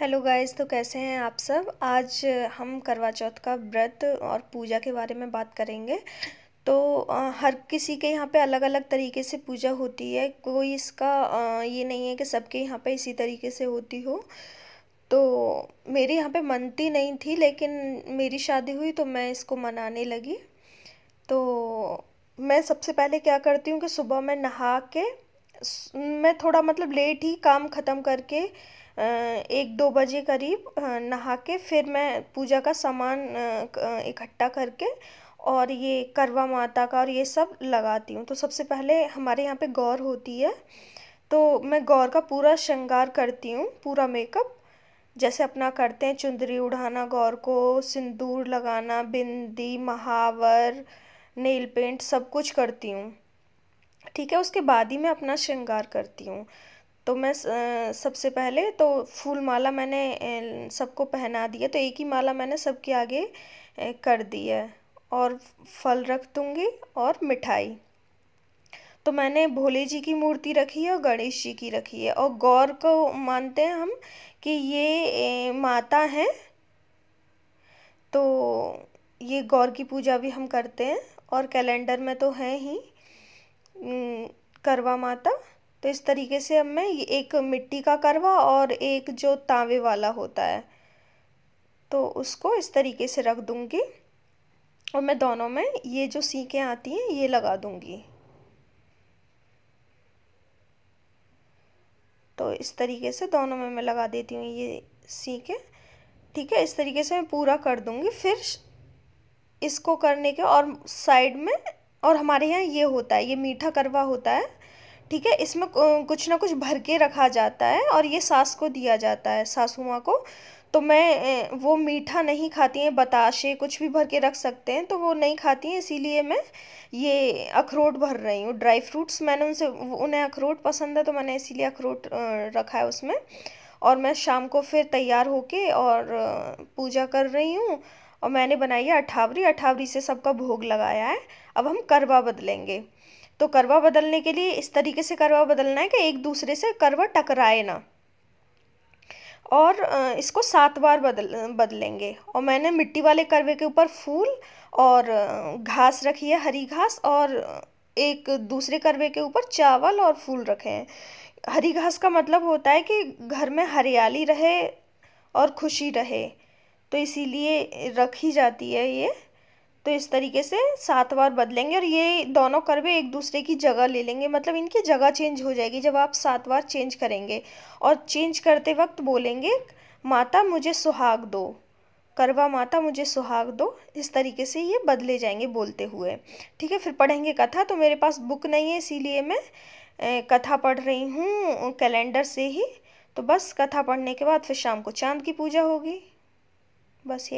hello guys तो कैसे हैं आप सब आज हम करवा चौथ का व्रत और पूजा के बारे में बात करेंगे तो हर किसी के यहाँ पे अलग अलग तरीके से पूजा होती है कोई इसका ये नहीं है कि सबके यहाँ पे इसी तरीके से होती हो तो मेरे यहाँ पे मनती नहीं थी लेकिन मेरी शादी हुई तो मैं इसको मनाने लगी तो मैं सबसे पहले क्या करती हूँ कि सुबह मैं नहा के मैं थोड़ा मतलब लेट ही काम ख़त्म करके एक दो बजे करीब नहा के फिर मैं पूजा का सामान इकट्ठा करके और ये करवा माता का और ये सब लगाती हूँ तो सबसे पहले हमारे यहाँ पे गौर होती है तो मैं गौर का पूरा श्रृंगार करती हूँ पूरा मेकअप जैसे अपना करते हैं चुंदरी उड़ाना गौर को सिंदूर लगाना बिंदी महावर नेल पेंट सब कुछ करती हूँ ठीक है उसके बाद ही मैं अपना श्रृंगार करती हूँ तो मैं सबसे पहले तो फूल माला मैंने सबको पहना दिया तो एक ही माला मैंने सबके आगे कर दी है और फल रख दूँगी और मिठाई तो मैंने भोले जी की मूर्ति रखी है और गणेश जी की रखी है और गौर को मानते हैं हम कि ये माता हैं तो ये गौर की पूजा भी हम करते हैं और कैलेंडर में तो है ही करवा माता तो इस तरीके से अब मैं एक मिट्टी का करवा और एक जो तांवे वाला होता है तो उसको इस तरीके से रख दूँगी और मैं दोनों में ये जो सीखें आती हैं ये लगा दूँगी तो इस तरीके से दोनों में मैं लगा देती हूँ ये सीखें ठीक है इस तरीके से मैं पूरा कर दूँगी फिर इसको करने के और साइड में और हमारे यहाँ ये होता है ये मीठा करवा होता है ठीक है इसमें कुछ ना कुछ भर के रखा जाता है और ये सास को दिया जाता है सासू माँ को तो मैं वो मीठा नहीं खाती हैं बताशे कुछ भी भर के रख सकते हैं तो वो नहीं खाती हैं इसीलिए मैं ये अखरोट भर रही हूँ ड्राई फ्रूट्स मैंने उनसे उन्हें अखरोट पसंद है तो मैंने इसीलिए अखरोट रखा है उसमें और मैं शाम को फिर तैयार होके और पूजा कर रही हूँ और मैंने बनाई है अठावरी अठावरी से सबका भोग लगाया है अब हम करवा बदलेंगे तो करवा बदलने के लिए इस तरीके से करवा बदलना है कि एक दूसरे से करवा टकराए ना और इसको सात बार बदल बदलेंगे और मैंने मिट्टी वाले करवे के ऊपर फूल और घास रखी है हरी घास और एक दूसरे करवे के ऊपर चावल और फूल रखे हैं हरी घास का मतलब होता है कि घर में हरियाली रहे और खुशी रहे तो इसीलिए रखी जाती है ये तो इस तरीके से सात बार बदलेंगे और ये दोनों कर्वे एक दूसरे की जगह ले लेंगे मतलब इनकी जगह चेंज हो जाएगी जब आप सात बार चेंज करेंगे और चेंज करते वक्त बोलेंगे माता मुझे सुहाग दो करवा माता मुझे सुहाग दो इस तरीके से ये बदले जाएंगे बोलते हुए ठीक है फिर पढ़ेंगे कथा तो मेरे पास बुक नहीं है इसीलिए मैं कथा पढ़ रही हूँ कैलेंडर से ही तो बस कथा पढ़ने के बाद फिर शाम को चांद की पूजा होगी बस ये